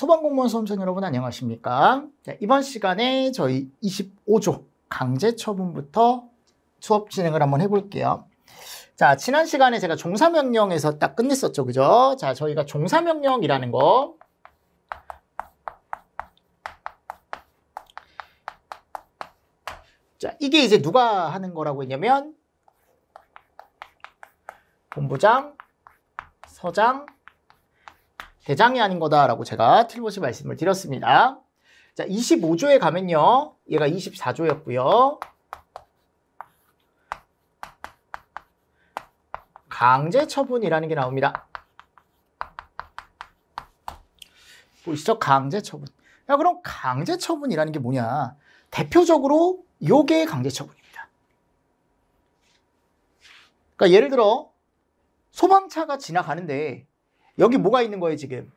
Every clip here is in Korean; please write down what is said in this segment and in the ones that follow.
소방공무원 수험생 여러분 안녕하십니까? 자, 이번 시간에 저희 25조 강제처분부터 수업 진행을 한번 해볼게요. 자, 지난 시간에 제가 종사명령에서 딱 끝냈었죠. 그죠? 자, 저희가 종사명령이라는 거 자, 이게 이제 누가 하는 거라고 했냐면 본부장, 서장, 대장이 아닌 거다라고 제가 틀림없이 말씀을 드렸습니다. 자, 25조에 가면요. 얘가 24조였고요. 강제 처분이라는 게 나옵니다. 보시죠. 강제 처분. 야, 그럼 강제 처분이라는 게 뭐냐? 대표적으로 요게 강제 처분입니다. 그러니까 예를 들어 소방차가 지나가는데 여기 뭐가 있는 거예요, 지금?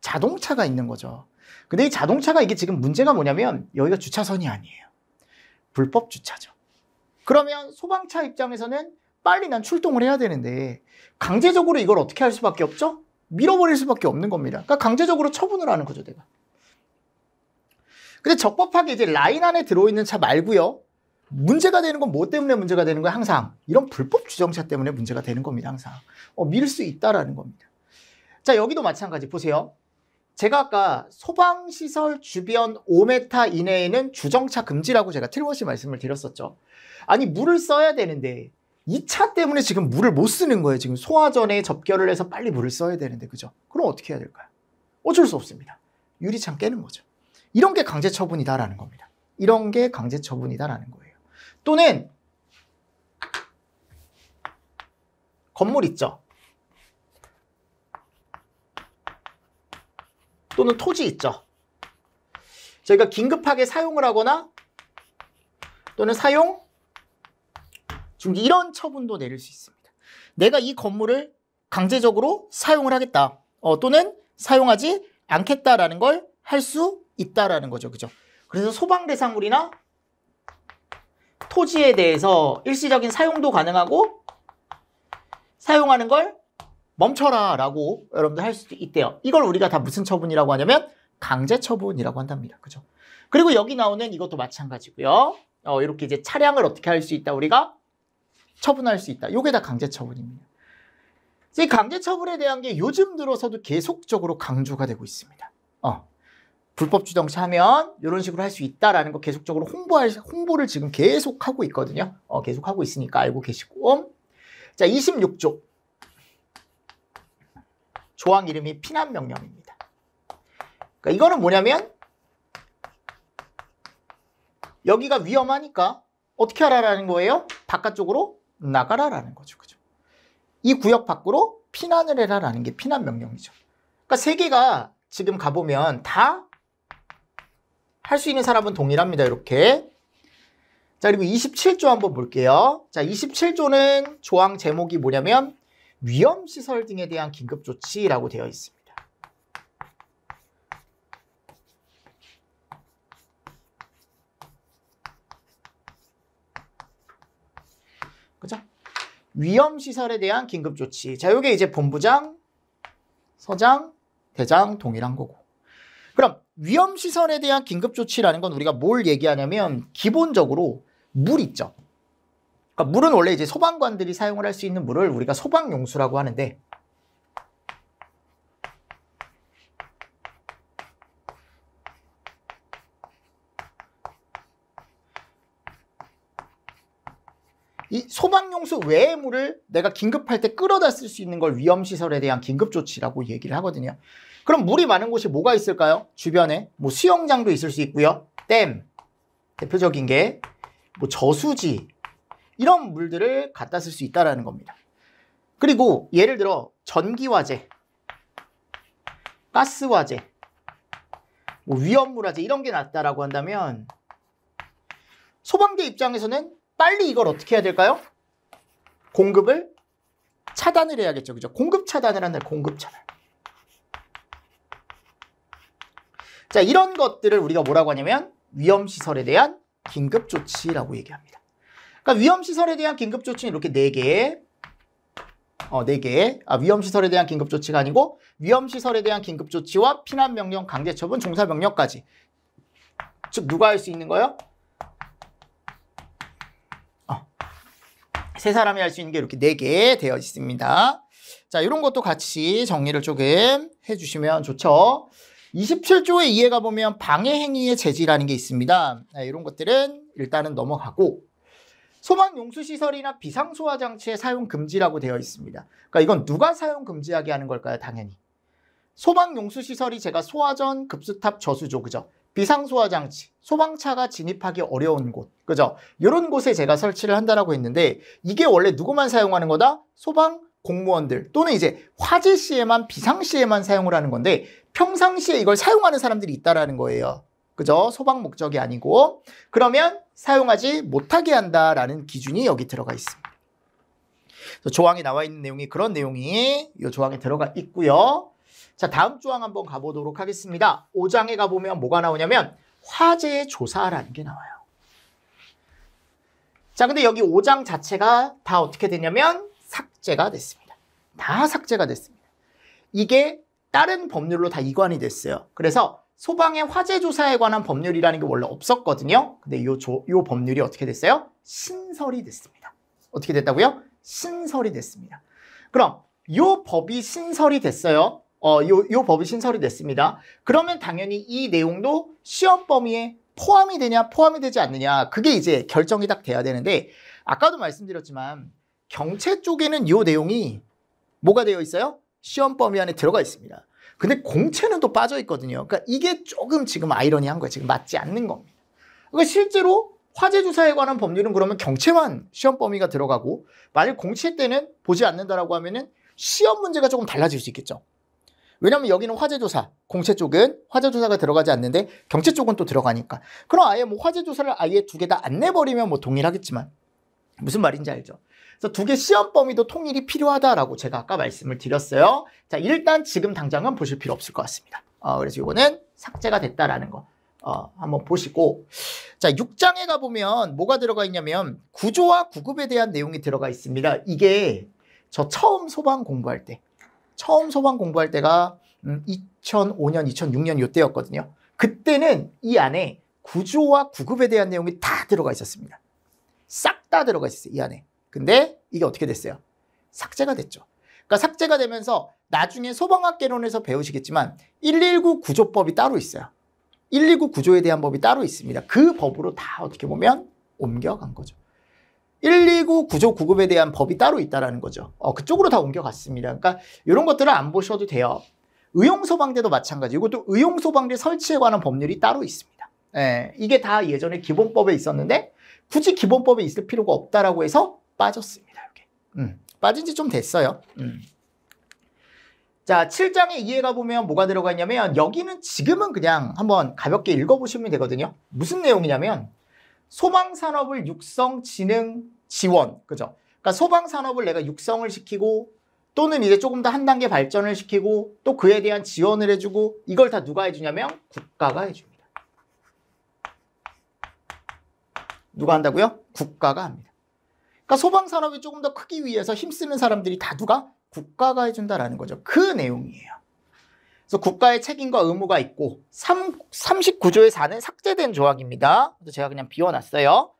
자동차가 있는 거죠. 근데 이 자동차가 이게 지금 문제가 뭐냐면 여기가 주차선이 아니에요. 불법 주차죠. 그러면 소방차 입장에서는 빨리 난 출동을 해야 되는데 강제적으로 이걸 어떻게 할 수밖에 없죠? 밀어버릴 수밖에 없는 겁니다. 그러니까 강제적으로 처분을 하는 거죠, 내가. 근데 적법하게 이제 라인 안에 들어있는 차 말고요. 문제가 되는 건 뭐 때문에 문제가 되는 거야, 항상? 이런 불법 주정차 때문에 문제가 되는 겁니다, 항상. 어, 밀 수 있다라는 겁니다. 자, 여기도 마찬가지 보세요. 제가 아까 소방시설 주변 5m 이내에는 주정차 금지라고 제가 틀림없이 말씀을 드렸었죠. 아니, 물을 써야 되는데 이 차 때문에 지금 물을 못 쓰는 거예요. 지금 소화전에 접결을 해서 빨리 물을 써야 되는데, 그죠? 그럼 어떻게 해야 될까요? 어쩔 수 없습니다. 유리창 깨는 거죠. 이런 게 강제 처분이다라는 겁니다. 이런 게 강제 처분이다라는 거예요. 또는 건물 있죠. 또는 토지 있죠. 저희가 긴급하게 사용을 하거나 또는 사용 중지 이런 처분도 내릴 수 있습니다. 내가 이 건물을 강제적으로 사용을 하겠다. 어, 또는 사용하지 않겠다라는 걸 할 수 있다라는 거죠. 그죠? 그래서 소방 대상물이나 토지에 대해서 일시적인 사용도 가능하고 사용하는 걸 멈춰라 라고 여러분들 할 수도 있대요. 이걸 우리가 다 무슨 처분이라고 하냐면 강제 처분이라고 한답니다. 그죠? 그리고 여기 나오는 이것도 마찬가지고요. 어, 이렇게 이제 차량을 어떻게 할 수 있다? 우리가 처분할 수 있다. 요게 다 강제 처분입니다. 이 강제 처분에 대한 게 요즘 들어서도 계속적으로 강조가 되고 있습니다. 어. 불법 주정차 하면 이런 식으로 할 수 있다라는 거 계속적으로 홍보할, 홍보를 지금 계속 하고 있거든요. 어, 계속 하고 있으니까 알고 계시고. 자, 26조. 조항 이름이 피난 명령입니다. 그러니까 이거는 뭐냐면 여기가 위험하니까 어떻게 하라는 거예요? 바깥쪽으로 나가라라는 거죠. 그죠? 이 구역 밖으로 피난을 해라라는 게 피난 명령이죠. 그러니까 세 개가 지금 가보면 다 할 수 있는 사람은 동일합니다. 이렇게. 자, 그리고 27조 한번 볼게요. 자, 27조는 조항 제목이 뭐냐면 위험 시설 등에 대한 긴급 조치라고 되어 있습니다. 그죠? 위험 시설에 대한 긴급 조치. 자, 이게 이제 본부장, 서장, 대장 동일한 거고. 그럼 위험 시설에 대한 긴급 조치라는 건 우리가 뭘 얘기하냐면 기본적으로 물 있죠. 그러니까 물은 원래 이제 소방관들이 사용을 할 수 있는 물을 우리가 소방용수라고 하는데 이 소방용수 외의 물을 내가 긴급할 때 끌어다 쓸 수 있는 걸 위험시설에 대한 긴급조치라고 얘기를 하거든요. 그럼 물이 많은 곳이 뭐가 있을까요? 주변에 뭐 수영장도 있을 수 있고요. 댐, 대표적인 게 뭐 저수지, 이런 물들을 갖다 쓸 수 있다라는 겁니다. 그리고 예를 들어 전기화재, 가스화재, 뭐 위험물화재 이런 게낫다라고 한다면 소방대 입장에서는 빨리 이걸 어떻게 해야 될까요? 공급을 차단을 해야겠죠. 그죠? 공급 차단을 하는 공급 차단. 자, 이런 것들을 우리가 뭐라고 하냐면 위험시설에 대한 긴급조치라고 얘기합니다. 그러니까 위험시설에 대한 긴급조치는 이렇게 네개 어, 4개. 아, 위험시설에 대한 긴급조치가 아니고 위험시설에 대한 긴급조치와 피난명령, 강제처분, 종사명령까지. 즉, 누가 할 수 있는 거예요? 어, 세 사람이 할 수 있는 게 이렇게 네 개 되어 있습니다. 자, 이런 것도 같이 정리를 조금 해주시면 좋죠. 2 7조에 이해가 보면 방해 행위의 제지라는 게 있습니다. 자, 네, 이런 것들은 일단은 넘어가고 소방 용수 시설이나 비상 소화 장치의 사용 금지라고 되어 있습니다. 그러니까 이건 누가 사용 금지하게 하는 걸까요? 당연히 소방 용수 시설이 제가 소화전, 급수탑, 저수조 그죠? 비상 소화 장치, 소방차가 진입하기 어려운 곳 그죠? 이런 곳에 제가 설치를 한다라고 했는데 이게 원래 누구만 사용하는 거다? 소방 공무원들 또는 이제 화재 시에만 비상 시에만 사용을 하는 건데 평상시에 이걸 사용하는 사람들이 있다라는 거예요. 그죠? 소방 목적이 아니고 그러면 사용하지 못하게 한다라는 기준이 여기 들어가 있습니다. 조항에 나와 있는 내용이 그런 내용이 이 조항에 들어가 있고요. 자, 다음 조항 한번 가보도록 하겠습니다. 5장에 가보면 뭐가 나오냐면 화재 조사라는 게 나와요. 자, 근데 여기 5장 자체가 다 어떻게 되냐면 삭제가 됐습니다. 다 삭제가 됐습니다. 이게 다른 법률로 다 이관이 됐어요. 그래서 소방의 화재 조사에 관한 법률이라는 게 원래 없었거든요. 근데 요, 조, 요 법률이 어떻게 됐어요? 신설이 됐습니다. 어떻게 됐다고요? 신설이 됐습니다. 그럼 요 법이 신설이 됐어요. 어, 요, 요 법이 신설이 됐습니다. 그러면 당연히 이 내용도 시험 범위에 포함이 되냐 포함이 되지 않느냐 그게 이제 결정이 딱 돼야 되는데 아까도 말씀드렸지만 경체 쪽에는 요 내용이 뭐가 되어 있어요? 시험 범위 안에 들어가 있습니다. 근데 공채는 또 빠져 있거든요. 그러니까 이게 조금 지금 아이러니한 거예요. 지금 맞지 않는 겁니다. 그러니까 실제로 화재 조사에 관한 법률은 그러면 경채만 시험 범위가 들어가고 만약 공채 때는 보지 않는다라고 하면은 시험 문제가 조금 달라질 수 있겠죠. 왜냐면 여기는 화재 조사, 공채 쪽은 화재 조사가 들어가지 않는데 경채 쪽은 또 들어가니까. 그럼 아예 뭐 화재 조사를 아예 두 개 다 안 내버리면 뭐 동일하겠지만 무슨 말인지 알죠. 그래서 두개 시험 범위도 통일이 필요하다라고 제가 아까 말씀을 드렸어요. 자, 일단 지금 당장은 보실 필요 없을 것 같습니다. 어, 그래서 이거는 삭제가 됐다라는 거. 어, 한번 보시고 자 6장에 가보면 뭐가 들어가 있냐면 구조와 구급에 대한 내용이 들어가 있습니다 이게 저 처음 소방 공부할 때 처음 소방 공부할 때가 음, 2005년 2006년 요때였거든요 그때는 이 안에 구조와 구급에 대한 내용이 다 들어가 있었습니다 싹 다 들어가 있었어요 이 안에 근데 이게 어떻게 됐어요? 삭제가 됐죠. 그러니까 삭제가 되면서 나중에 소방학개론에서 배우시겠지만 119 구조법이 따로 있어요. 119 구조에 대한 법이 따로 있습니다. 그 법으로 다 어떻게 보면 옮겨간 거죠. 119 구조 구급에 대한 법이 따로 있다라는 거죠. 어, 그쪽으로 다 옮겨갔습니다. 그러니까 이런 것들을 안 보셔도 돼요. 의용소방대도 마찬가지. 이것도 의용소방대 설치에 관한 법률이 따로 있습니다. 예, 이게 다 예전에 기본법에 있었는데 굳이 기본법에 있을 필요가 없다라고 해서 빠졌습니다. 이게 음. 빠진 지 좀 됐어요. 음. 자, 7장의 이해가 보면 뭐가 들어가 있냐면 여기는 지금은 그냥 한번 가볍게 읽어보시면 되거든요. 무슨 내용이냐면 소방산업을 육성, 진흥, 지원, 그죠? 그러니까 소방산업을 내가 육성을 시키고 또는 이제 조금 더 한 단계 발전을 시키고 또 그에 대한 지원을 해주고 이걸 다 누가 해주냐면 국가가 해줍니다. 누가 한다고요? 국가가 합니다. 그러니까 소방산업이 조금 더 크기 위해서 힘쓰는 사람들이 다 누가? 국가가 해준다라는 거죠. 그 내용이에요. 그래서 국가의 책임과 의무가 있고 3, 39조의 4는 삭제된 조항입니다. 그래서 제가 그냥 비워놨어요.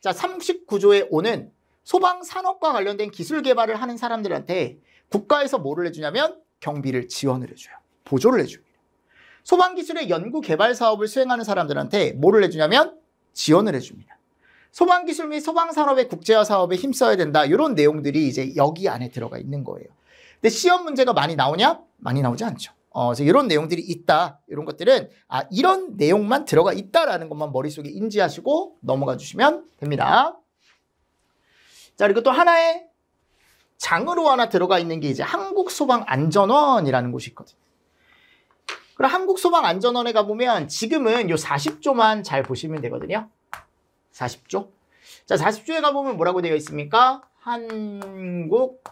자, 39조의 5는 소방산업과 관련된 기술 개발을 하는 사람들한테 국가에서 뭐를 해주냐면 경비를 지원을 해줘요. 보조를 해줍니다. 소방기술의 연구 개발 사업을 수행하는 사람들한테 뭐를 해주냐면 지원을 해줍니다. 소방기술 및 소방산업의 국제화 사업에 힘써야 된다. 이런 내용들이 이제 여기 안에 들어가 있는 거예요. 근데 시험 문제가 많이 나오냐? 많이 나오지 않죠. 어, 그래서 이런 내용들이 있다. 이런 것들은 아, 이런 내용만 들어가 있다라는 것만 머릿속에 인지하시고 넘어가 주시면 됩니다. 자, 그리고 또 하나의 장으로 하나 들어가 있는 게 이제 한국소방안전원이라는 곳이 있거든요. 그럼 한국소방안전원에 가보면 지금은 요 40조만 잘 보시면 되거든요. 40조. 자, 40조에 가보면 뭐라고 되어 있습니까? 한국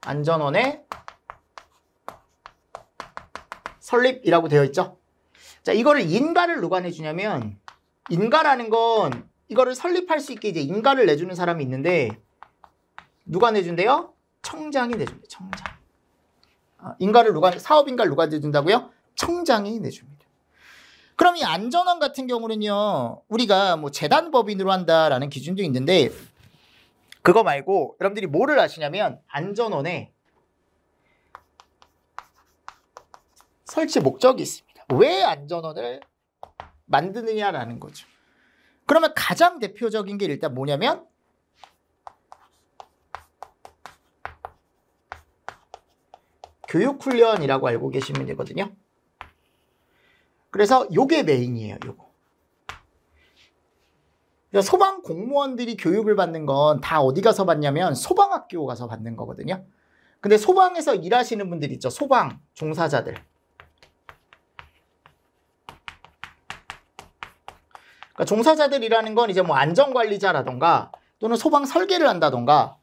안전원의 설립이라고 되어 있죠. 자, 이거를 인가를 누가 내주냐면 인가라는 건 이거를 설립할 수 있게 이제 인가를 내주는 사람이 있는데 누가 내준대요? 청장이 내줍니다. 청장. 아, 인가를 누가 사업 인가를 누가 내준다고요? 청장이 내줍니다. 그럼 이 안전원 같은 경우는요, 우리가 뭐 재단법인으로 한다라는 기준도 있는데, 그거 말고 여러분들이 뭐를 아시냐면 안전원에 설치 목적이 있습니다. 왜 안전원을 만드느냐라는 거죠. 그러면 가장 대표적인 게 일단 뭐냐면 교육훈련이라고 알고 계시면 되거든요. 그래서 요게 메인이에요, 요거. 소방 공무원들이 교육을 받는 건 다 어디 가서 받냐면 소방학교 가서 받는 거거든요. 근데 소방에서 일하시는 분들 있죠. 소방 종사자들. 그러니까 종사자들이라는 건 이제 뭐 안전관리자라던가 또는 소방 설계를 한다던가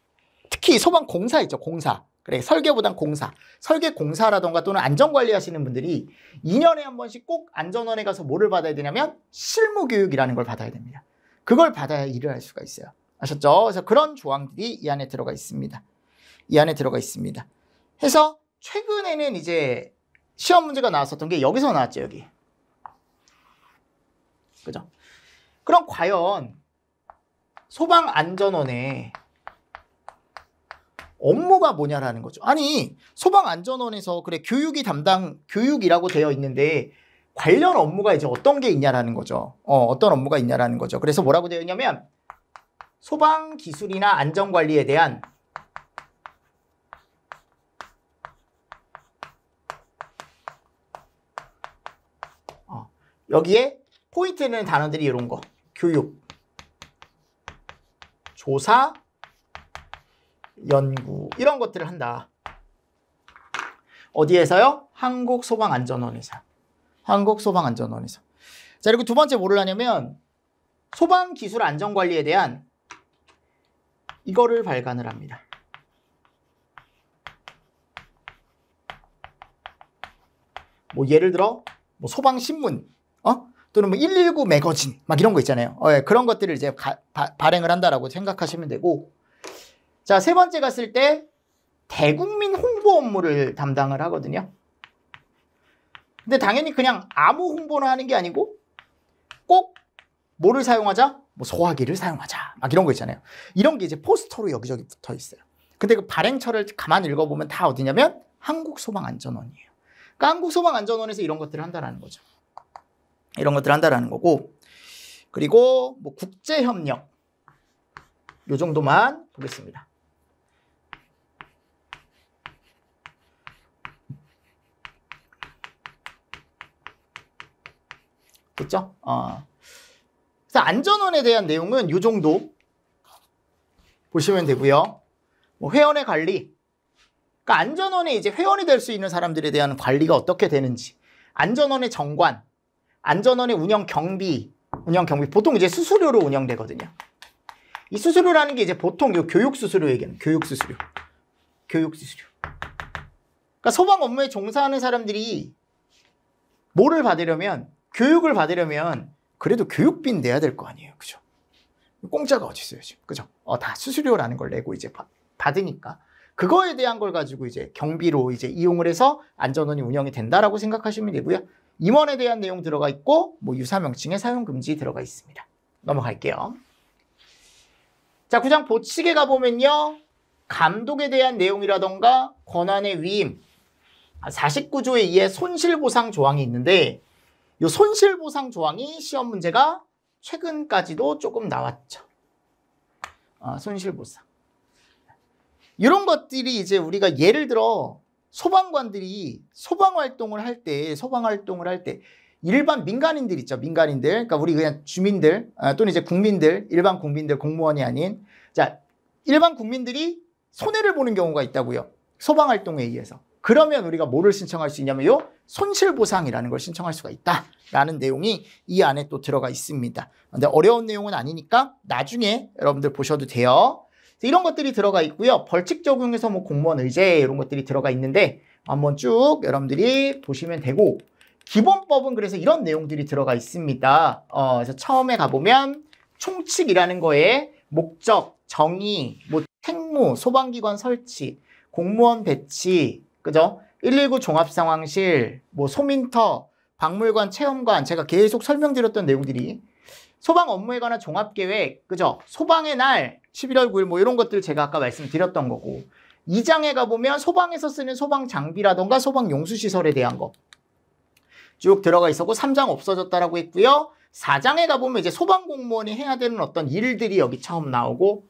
특히 소방 공사 있죠. 공사. 그래 설계보단 공사 설계 공사라던가 또는 안전관리 하시는 분들이 2년에 한 번씩 꼭 안전원에 가서 뭐를 받아야 되냐면 실무교육이라는 걸 받아야 됩니다 그걸 받아야 일을 할 수가 있어요 아셨죠? 그래서 그런 조항들이 이 안에 들어가 있습니다 이 안에 들어가 있습니다 해서 최근에는 이제 시험 문제가 나왔었던 게 여기서 나왔죠 여기 그죠? 그럼 과연 소방안전원에 업무가 뭐냐라는 거죠. 아니 소방안전원에서 그래 교육이 담당 교육이라고 되어 있는데 관련 업무가 이제 어떤 게 있냐라는 거죠. 어, 어떤 업무가 있냐라는 거죠. 그래서 뭐라고 되어 있냐면 소방 기술이나 안전 관리에 대한 어, 여기에 포인트는 있 단어들이 이런 거. 교육, 조사, 연구 이런 것들을 한다. 어디에서요? 한국소방안전원에서. 한국소방안전원에서. 자, 그리고 두 번째 뭐를 하냐면 소방기술 안전관리에 대한 이거를 발간을 합니다. 뭐 예를 들어 뭐 소방신문 어? 또는 뭐119 매거진 막 이런 거 있잖아요. 어, 예, 그런 것들을 이제 가, 바, 발행을 한다라고 생각하시면 되고 자, 세 번째 갔을 때 대국민 홍보 업무를 담당을 하거든요. 근데 당연히 그냥 아무 홍보나 하는 게 아니고 꼭 뭐를 사용하자? 뭐 소화기를 사용하자. 막 이런 거 있잖아요. 이런 게 이제 포스터로 여기저기 붙어 있어요. 근데 그 발행처를 가만히 읽어보면 다 어디냐면 한국소방안전원이에요. 그러니까 한국소방안전원에서 이런 것들을 한다라는 거죠. 이런 것들을 한다라는 거고 그리고 뭐 국제협력 요 정도만 보겠습니다. 그쵸? 어. 그래서 안전원에 대한 내용은 이 정도 보시면 되고요. 뭐 회원의 관리. 그러니까 안전원에 이제 회원이 될 수 있는 사람들에 대한 관리가 어떻게 되는지. 안전원의 정관, 안전원의 운영 경비, 운영 경비 보통 이제 수수료로 운영되거든요. 이 수수료라는 게 이제 보통 요 교육 수수료 얘기는 교육 수수료, 교육 수수료. 그러니까 소방 업무에 종사하는 사람들이 뭐를 받으려면 교육을 받으려면 그래도 교육비는 내야 될 거 아니에요. 그죠? 공짜가 어딨어요 지금. 그죠? 어, 다 수수료라는 걸 내고 이제 받, 으니까 그거에 대한 걸 가지고 이제 경비로 이제 이용을 해서 안전원이 운영이 된다라고 생각하시면 되고요. 임원에 대한 내용 들어가 있고 뭐 유사 명칭의 사용 금지 들어가 있습니다. 넘어갈게요. 자, 구장 보칙에 가보면요. 감독에 대한 내용이라던가 권한의 위임, 49조에 아, 의해 손실보상 조항이 있는데 이 손실보상 조항이 시험 문제가 최근까지도 조금 나왔죠. 아, 손실보상. 이런 것들이 이제 우리가 예를 들어 소방관들이 소방활동을 할 때, 소방활동을 할 때 일반 민간인들 있죠. 민간인들. 그러니까 우리 그냥 주민들 아, 또는 이제 국민들, 일반 국민들, 공무원이 아닌 자 일반 국민들이 손해를 보는 경우가 있다고요. 소방활동에 의해서. 그러면 우리가 뭐를 신청할 수 있냐면요. 손실보상이라는 걸 신청할 수가 있다라는 내용이 이 안에 또 들어가 있습니다. 근데 어려운 내용은 아니니까 나중에 여러분들 보셔도 돼요. 이런 것들이 들어가 있고요. 벌칙 적용에서 뭐 공무원 의제 이런 것들이 들어가 있는데 한번 쭉 여러분들이 보시면 되고 기본법은 그래서 이런 내용들이 들어가 있습니다. 어, 그래서 처음에 가보면 총칙이라는 거에 목적, 정의, 뭐택무 소방기관 설치, 공무원 배치, 그죠? 119 종합상황실, 뭐 소민터, 박물관, 체험관 제가 계속 설명드렸던 내용들이 소방 업무에 관한 종합계획, 그죠? 소방의 날, 11월 9일 뭐 이런 것들 제가 아까 말씀드렸던 거고 2장에 가보면 소방에서 쓰는 소방 장비라던가 소방 용수시설에 대한 거 쭉 들어가 있었고 3장 없어졌다라고 했고요. 4장에 가보면 이제 소방 공무원이 해야 되는 어떤 일들이 여기 처음 나오고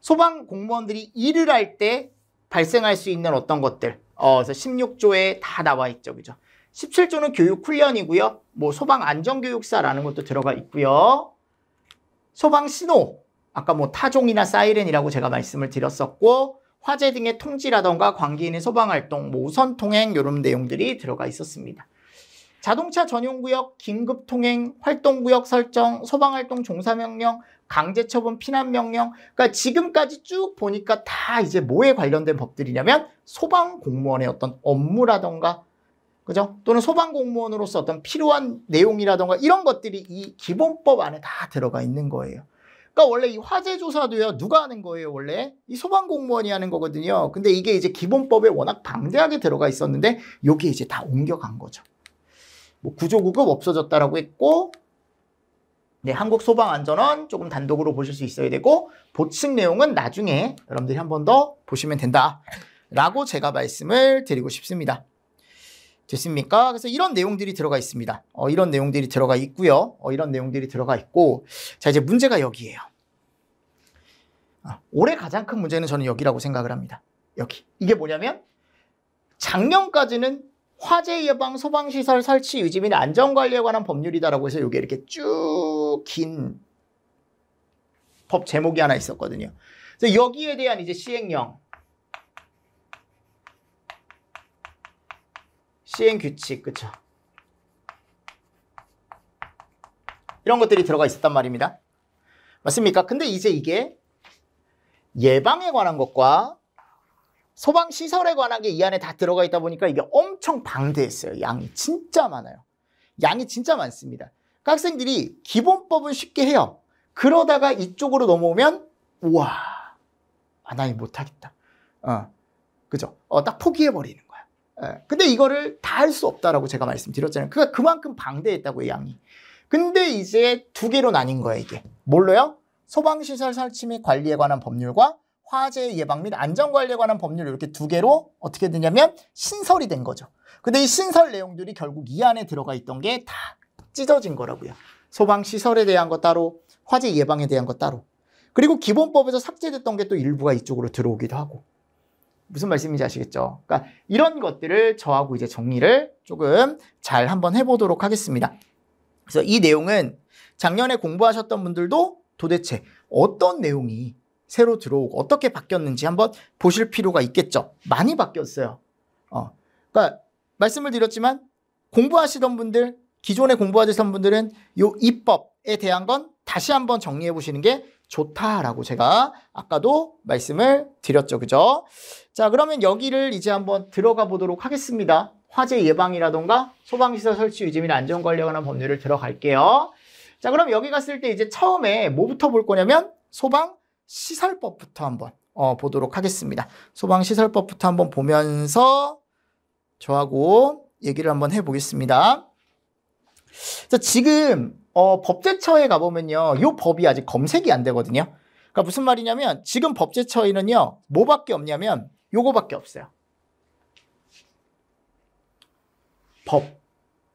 소방 공무원들이 일을 할 때 발생할 수 있는 어떤 것들 어, 그래서 16조에 다 나와 있죠. 그죠? 17조는 교육 훈련이고요. 뭐 소방 안전교육사라는 것도 들어가 있고요. 소방 신호, 아까 뭐 타종이나 사이렌이라고 제가 말씀을 드렸었고 화재 등의 통지라던가 관계인의 소방활동, 뭐 우선통행 요런 내용들이 들어가 있었습니다. 자동차 전용구역, 긴급통행, 활동구역 설정, 소방활동 종사명령, 강제처분 피난명령 그러니까 지금까지 쭉 보니까 다 이제 뭐에 관련된 법들이냐면 소방 공무원의 어떤 업무라던가 그죠? 또는 소방 공무원으로서 어떤 필요한 내용이라던가 이런 것들이 이 기본법 안에 다 들어가 있는 거예요. 그러니까 원래 이 화재 조사도요 누가 하는 거예요 원래 이 소방 공무원이 하는 거거든요. 근데 이게 이제 기본법에 워낙 방대하게 들어가 있었는데 요게 이제 다 옮겨간 거죠. 뭐 구조구급 없어졌다라고 했고 네, 한국소방안전원 조금 단독으로 보실 수 있어야 되고 보충 내용은 나중에 여러분들이 한 번 더 보시면 된다라고 제가 말씀을 드리고 싶습니다. 됐습니까? 그래서 이런 내용들이 들어가 있습니다. 어, 이런 내용들이 들어가 있고요. 어, 이런 내용들이 들어가 있고 자 이제 문제가 여기에요. 아, 올해 가장 큰 문제는 저는 여기라고 생각을 합니다. 여기 이게 뭐냐면 작년까지는 화재 예방, 소방시설 설치 유지 및 안전관리에 관한 법률이다라고 해서 이게 이렇게 쭉 긴 법 제목이 하나 있었거든요. 그래서 여기에 대한 이제 시행령, 시행규칙, 그쵸? 이런 것들이 들어가 있었단 말입니다. 맞습니까? 근데 이제 이게 예방에 관한 것과 소방 시설에 관한 게 이 안에 다 들어가 있다 보니까 이게 엄청 방대했어요. 양이 진짜 많아요. 양이 진짜 많습니다. 학생들이 기본법은 쉽게 해요. 그러다가 이쪽으로 넘어오면 우와 아, 나이 못하겠다. 어, 그죠? 어, 딱 포기해버리는 거야. 에. 예, 근데 이거를 다 할 수 없다라고 제가 말씀드렸잖아요. 그러 그러니까 그만큼 방대했다고요, 양이. 근데 이제 두 개로 나뉜 거예요, 이게. 뭘로요? 소방시설 설치 및 관리에 관한 법률과 화재 예방 및 안전 관리에 관한 법률 이렇게 두 개로 어떻게 되냐면 신설이 된 거죠. 근데 이 신설 내용들이 결국 이 안에 들어가 있던 게 다 찢어진 거라고요. 소방 시설에 대한 것 따로, 화재 예방에 대한 것 따로. 그리고 기본법에서 삭제됐던 게 또 일부가 이쪽으로 들어오기도 하고. 무슨 말씀인지 아시겠죠? 그러니까 이런 것들을 저하고 이제 정리를 조금 잘 한번 해보도록 하겠습니다. 그래서 이 내용은 작년에 공부하셨던 분들도 도대체 어떤 내용이 새로 들어오고 어떻게 바뀌었는지 한번 보실 필요가 있겠죠. 많이 바뀌었어요. 어. 그러니까 말씀을 드렸지만 공부하시던 분들, 기존에 공부하시던 분들은 요 입법에 대한 건 다시 한번 정리해 보시는 게 좋다라고 제가 아까도 말씀을 드렸죠. 그죠? 자, 그러면 여기를 이제 한번 들어가 보도록 하겠습니다. 화재 예방이라던가 소방시설 설치 유지 및 안전 관리에 관한 법률을 들어갈게요. 자, 그럼 여기 갔을 때 이제 처음에 뭐부터 볼 거냐면 소방 시설법부터 한번 어, 보도록 하겠습니다. 소방시설법부터 한번 보면서 저하고 얘기를 한번 해보겠습니다. 자, 지금 어, 법제처에 가보면요. 이 법이 아직 검색이 안 되거든요. 그러니까 무슨 말이냐면 지금 법제처에는요. 뭐밖에 없냐면 요거밖에 없어요. 법.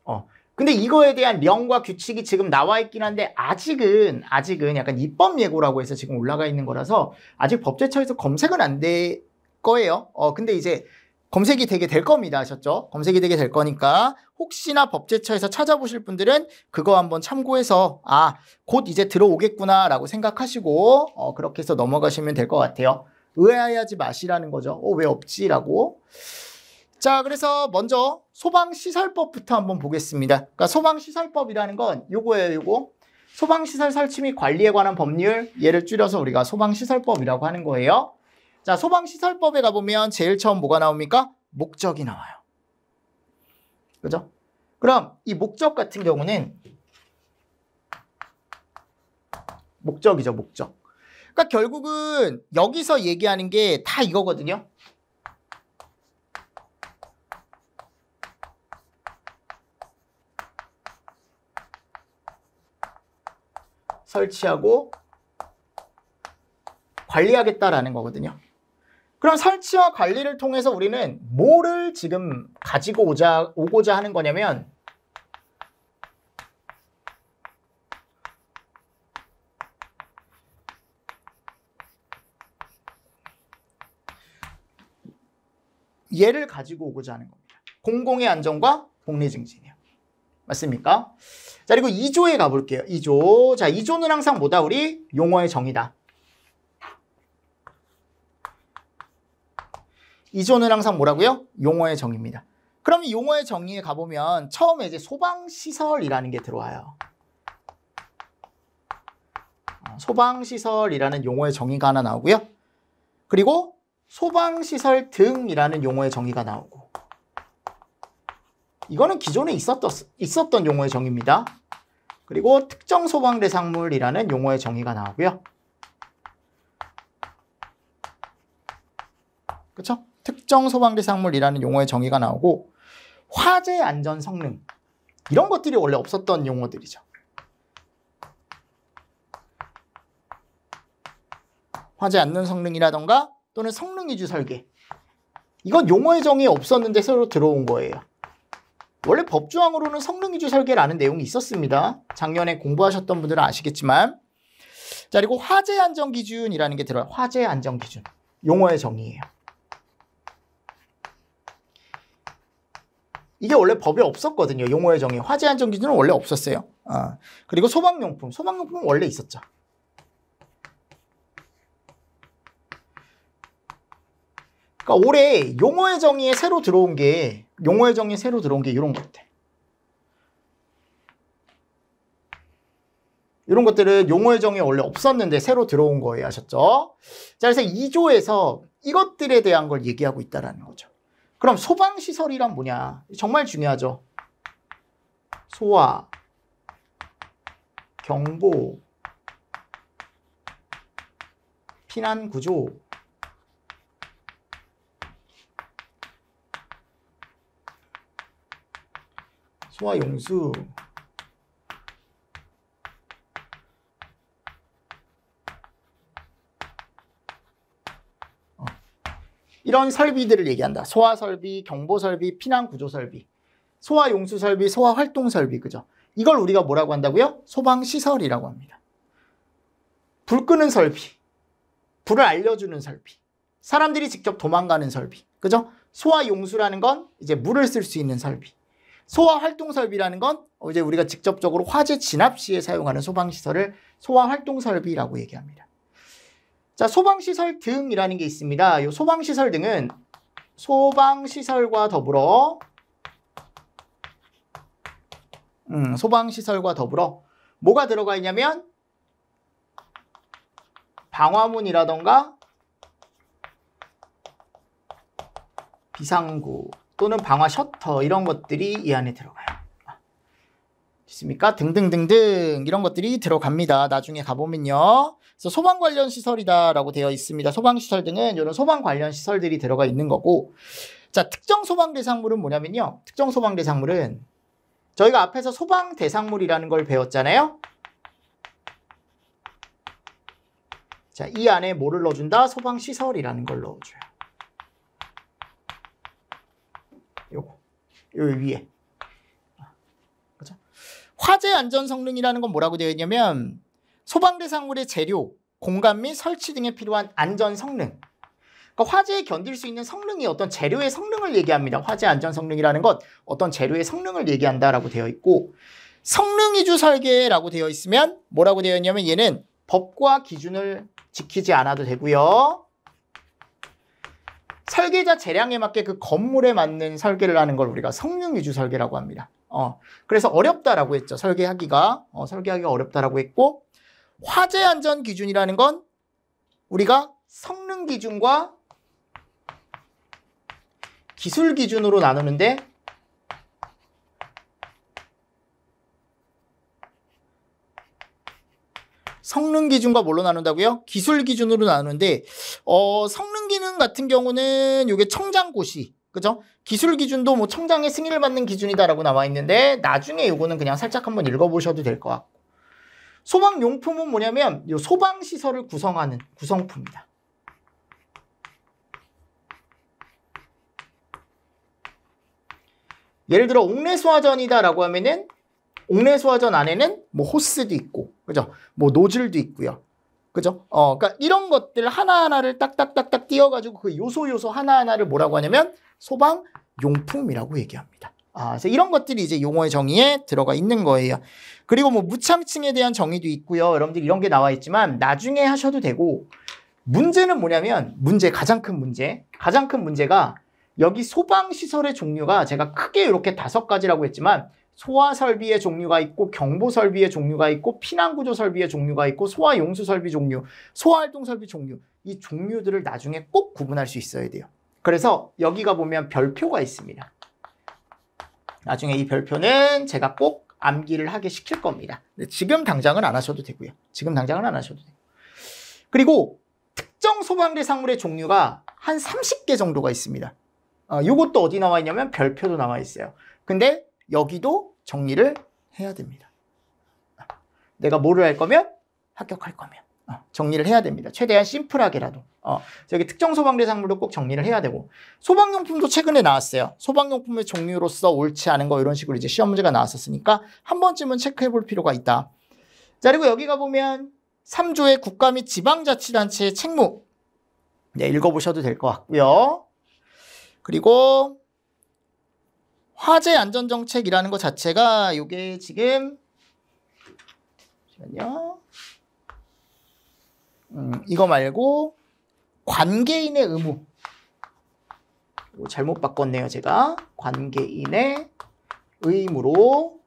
어, 근데 이거에 대한 령과 규칙이 지금 나와 있긴 한데 아직은 아직은 약간 입법 예고라고 해서 지금 올라가 있는 거라서 아직 법제처에서 검색은 안 될 거예요. 어 근데 이제 검색이 되게 될 겁니다. 하셨죠? 검색이 되게 될 거니까 혹시나 법제처에서 찾아보실 분들은 그거 한번 참고해서 아, 곧 이제 들어오겠구나라고 생각하시고 어, 그렇게 해서 넘어가시면 될 것 같아요. 의아해하지 마시라는 거죠. 어, 왜 없지라고. 자, 그래서 먼저 소방시설법부터 한번 보겠습니다. 그러니까 소방시설법이라는 건 요거예요, 요거. 소방시설 설치 및 관리에 관한 법률, 얘를 줄여서 우리가 소방시설법이라고 하는 거예요. 자, 소방시설법에 가보면 제일 처음 뭐가 나옵니까? 목적이 나와요. 그죠? 그럼 이 목적 같은 경우는 목적이죠, 목적. 그러니까 결국은 여기서 얘기하는 게 다 이거거든요. 설치하고 관리하겠다라는 거거든요. 그럼 설치와 관리를 통해서 우리는 뭐를 지금 가지고 오자, 오고자 하는 거냐면 얘를 가지고 오고자 하는 겁니다. 공공의 안전과 복리 증진이요. 맞습니까? 자, 그리고 2조에 가볼게요. 2조. 자, 2조는 항상 뭐다? 우리 용어의 정의다. 2조는 항상 뭐라고요? 용어의 정의입니다. 그럼 이 용어의 정의에 가보면 처음에 이제 소방시설이라는 게 들어와요. 어, 소방시설이라는 용어의 정의가 하나 나오고요. 그리고 소방시설 등이라는 용어의 정의가 나오고 이거는 기존에 있었던, 있었던 용어의 정의입니다. 그리고 특정 소방 대상물이라는 용어의 정의가 나오고요. 그쵸 특정 소방 대상물이라는 용어의 정의가 나오고 화재 안전 성능 이런 것들이 원래 없었던 용어들이죠. 화재 안전 성능이라던가 또는 성능 위주 설계 이건 용어의 정의 없었는데 새로 들어온 거예요. 원래 법조항으로는 성능 위주 설계라는 내용이 있었습니다. 작년에 공부하셨던 분들은 아시겠지만 자 그리고 화재 안전 기준이라는 게 들어요. 화재 안전 기준 용어의 정의예요. 이게 원래 법에 없었거든요. 용어의 정의 화재 안전 기준은 원래 없었어요. 아, 그리고 소방용품 소방용품은 원래 있었죠. 그러니까 올해 용어의 정의에 새로 들어온 게 용어의 정의에 새로 들어온 게 이런 것들. 이런 것들은 용어의 정의에 원래 없었는데 새로 들어온 거예요. 아셨죠? 자, 그래서 2조에서 이것들에 대한 걸 얘기하고 있다라는 거죠. 그럼 소방시설이란 뭐냐? 정말 중요하죠. 소화, 경보, 피난구조, 소화용수 어. 이런 설비들을 얘기한다. 소화 설비, 경보 설비, 피난 구조 설비, 소화 용수 설비, 소화 활동 설비, 그죠? 이걸 우리가 뭐라고 한다고요? 소방 시설이라고 합니다. 불 끄는 설비, 불을 알려주는 설비, 사람들이 직접 도망가는 설비, 그죠? 소화 용수라는 건 이제 물을 쓸 수 있는 설비. 소화 활동 설비라는 건 이제 우리가 직접적으로 화재 진압 시에 사용하는 소방 시설을 소화 활동 설비라고 얘기합니다. 자, 소방 시설 등이라는 게 있습니다. 이 소방 시설 등은 소방 시설과 더불어 음, 소방 시설과 더불어 뭐가 들어가 있냐면 방화문이라던가 비상구 또는 방화 셔터 이런 것들이 이 안에 들어가요. 있습니까? 등등등등 이런 것들이 들어갑니다. 나중에 가보면요. 그래서 소방 관련 시설이다라고 되어 있습니다. 소방 시설 등은 이런 소방 관련 시설들이 들어가 있는 거고, 자 특정 소방 대상물은 뭐냐면요. 특정 소방 대상물은 저희가 앞에서 소방 대상물이라는 걸 배웠잖아요. 자이 안에 뭐를 넣어준다? 소방 시설이라는 걸 넣어줘요. 여기 위에. 그죠? 화재 안전 성능이라는 건 뭐라고 되어 있냐면 소방 대상물의 재료, 공간 및 설치 등에 필요한 안전 성능. 그러니까 화재에 견딜 수 있는 성능이 어떤 재료의 성능을 얘기합니다. 화재 안전 성능이라는 건 어떤 재료의 성능을 얘기한다라고 되어 있고 성능 위주 설계라고 되어 있으면 뭐라고 되어 있냐면 얘는 법과 기준을 지키지 않아도 되고요. 설계자 재량에 맞게 그 건물에 맞는 설계를 하는 걸 우리가 성능 위주 설계라고 합니다. 어, 그래서 어렵다라고 했죠. 설계하기가 어, 설계하기가 어렵다라고 했고 화재 안전 기준이라는 건 우리가 성능 기준과 기술 기준으로 나누는데 성능 기준과 뭘로 나눈다고요? 기술 기준으로 나누는데 어, 성능 기능 같은 경우는 이게 청장고시 그죠? 기술 기준도 뭐 청장의 승인을 받는 기준이다라고 나와 있는데 나중에 이거는 그냥 살짝 한번 읽어보셔도 될 것 같고 소방용품은 뭐냐면 이 소방시설을 구성하는 구성품입니다 예를 들어 옥내 소화전이다라고 하면은 옥내 소화전 안에는 뭐 호스도 있고 그죠? 뭐 노즐도 있고요. 그죠? 어, 그러니까 이런 것들 하나하나를 딱딱딱딱 띄어가지고 그 요소 요소 하나하나를 뭐라고 하냐면 소방 용품이라고 얘기합니다. 아, 그래서 이런 것들이 이제 용어의 정의에 들어가 있는 거예요. 그리고 뭐 무창층에 대한 정의도 있고요. 여러분들 이런 게 나와 있지만 나중에 하셔도 되고 문제는 뭐냐면 문제 가장 큰 문제 가장 큰 문제가 여기 소방 시설의 종류가 제가 크게 이렇게 다섯 가지라고 했지만 소화 설비의 종류가 있고 경보 설비의 종류가 있고 피난 구조 설비의 종류가 있고 소화 용수 설비 종류, 소화 활동 설비 종류 이 종류들을 나중에 꼭 구분할 수 있어야 돼요. 그래서 여기가 보면 별표가 있습니다. 나중에 이 별표는 제가 꼭 암기를 하게 시킬 겁니다. 지금 당장은 안 하셔도 되고요. 지금 당장은 안 하셔도 돼요. 그리고 특정 소방대 상물의 종류가 한 30개 정도가 있습니다. 어, 이것도 어디 나와 있냐면 별표도 나와 있어요. 근데 여기도 정리를 해야 됩니다. 내가 뭐를 할 거면 합격할 거면 어, 정리를 해야 됩니다. 최대한 심플하게라도. 어, 여기 특정 소방 대상물도 꼭 정리를 해야 되고 소방용품도 최근에 나왔어요. 소방용품의 종류로서 옳지 않은 거 이런 식으로 이제 시험 문제가 나왔었으니까 한 번쯤은 체크해 볼 필요가 있다. 자 그리고 여기가 보면 3조의 국가 및 지방자치단체의 책무 네, 읽어보셔도 될 것 같고요. 그리고 화재 안전 정책이라는 것 자체가 이게 지금 잠시만요. 음, 이거 말고 관계인의 의무. 잘못 바꿨네요, 제가. 관계인의 의무로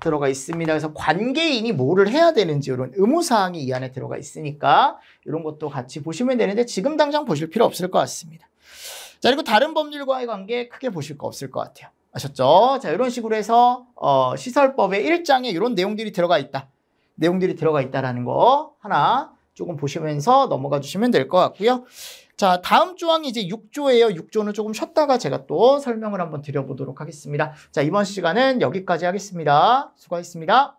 들어가 있습니다. 그래서 관계인이 뭐를 해야 되는지 이런 의무사항이 이 안에 들어가 있으니까 이런 것도 같이 보시면 되는데 지금 당장 보실 필요 없을 것 같습니다. 자, 그리고 다른 법률과의 관계 크게 보실 거 없을 것 같아요. 아셨죠? 자, 이런 식으로 해서 어, 시설법의 1장에 이런 내용들이 들어가 있다. 내용들이 들어가 있다라는 거 하나 조금 보시면서 넘어가 주시면 될 것 같고요. 자, 다음 조항이 이제 6조예요. 6조는 조금 쉬었다가 제가 또 설명을 한번 드려보도록 하겠습니다. 자, 이번 시간은 여기까지 하겠습니다. 수고하셨습니다.